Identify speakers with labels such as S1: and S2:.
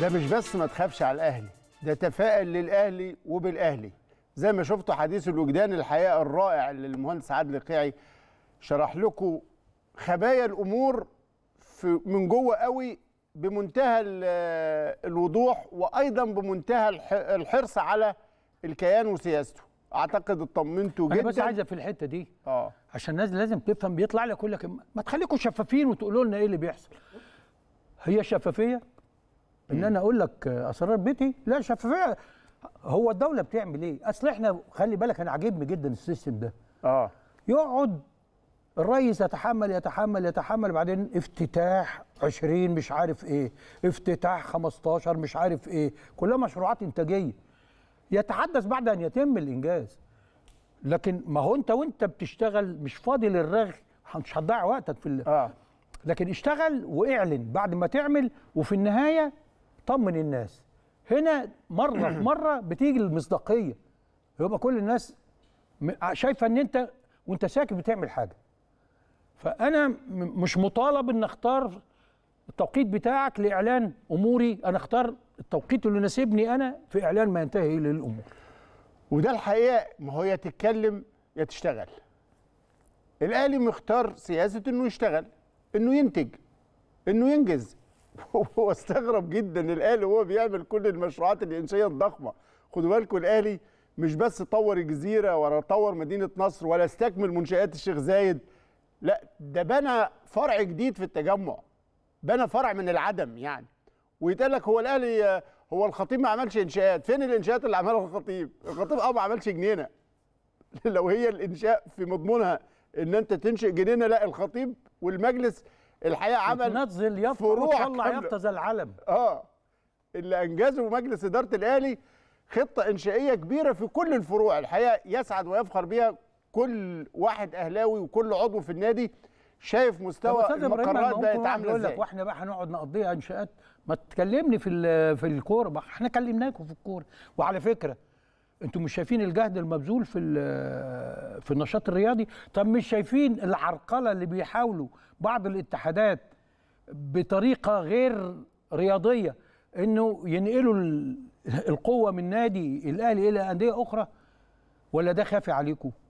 S1: ده مش بس ما تخافش على الاهلي ده تفائل للاهلي وبالاهلي زي ما شفتوا حديث الوجدان الحقيقه الرائع اللي المهندس عادل قيعي شرح لكم خبايا الامور في من جوه قوي بمنتهى الوضوح وايضا بمنتهى الحرص على الكيان وسياسته اعتقد اطمنتوا جدا انا بس عايزه في الحته دي اه عشان الناس لازم تفهم بيطلع لك يقول لك ما
S2: تخليكم شفافين وتقولوا لنا ايه اللي بيحصل هي شفافيه ان انا اقول لك اسرار بيتي لا شفافيه هو الدوله بتعمل ايه اصل احنا خلي بالك انا عاجبني جدا السيستم ده اه يقعد الرئيس يتحمل يتحمل يتحمل بعدين افتتاح 20 مش عارف ايه افتتاح 15 مش عارف ايه كلها مشروعات انتاجيه يتحدث بعد ان يتم الانجاز لكن ما هو انت وانت بتشتغل مش فاضي للرغي مش هتضيع وقتك في آه. لكن اشتغل واعلن بعد ما تعمل وفي النهايه طمن الناس هنا مره في مره بتيجي المصداقيه يبقى كل الناس شايفه ان انت وانت ساكت بتعمل حاجه فانا مش مطالب ان اختار التوقيت بتاعك لاعلان اموري انا اختار التوقيت اللي يناسبني انا في
S1: اعلان ما ينتهي للأمور الامور وده الحقيقه ما هو يا تتكلم يا تشتغل الاهلي مختار سياسه انه يشتغل انه ينتج انه ينجز هو استغرب جدا الاهلي وهو بيعمل كل المشروعات الانشائيه الضخمه خدوا بالكم الاهلي مش بس طور الجزيره ولا طور مدينه نصر ولا استكمل منشات الشيخ زايد لا ده بنى فرع جديد في التجمع بنى فرع من العدم يعني ويتقال لك هو الاهلي هو الخطيب ما عملش انشاءات فين الانشاءات اللي عملها الخطيب الخطيب اه ما عملش جنينه لو هي الانشاء في مضمونها ان انت تنشئ جنينه لا الخطيب والمجلس الحقيقه عمل نزل يبقى فروع طلع يبقى زي العلم اه اللي انجزه مجلس اداره الاهلي خطه انشائيه كبيره في كل الفروع الحقيقه يسعد ويفخر بها كل واحد اهلاوي وكل عضو في النادي شايف مستوى المقررات بقت عامله ازاي واحنا
S2: بقى هنقعد نقضيها انشاءات ما تكلمني في في الكوره احنا كلمناكم في الكوره وعلى فكره انتم مش شايفين الجهد المبذول في في النشاط الرياضي طب مش شايفين العرقله اللي بيحاولوا بعض الاتحادات بطريقه غير رياضيه انه ينقلوا القوه من نادي الاهلي الى انديه اخرى ولا ده خافي عليكم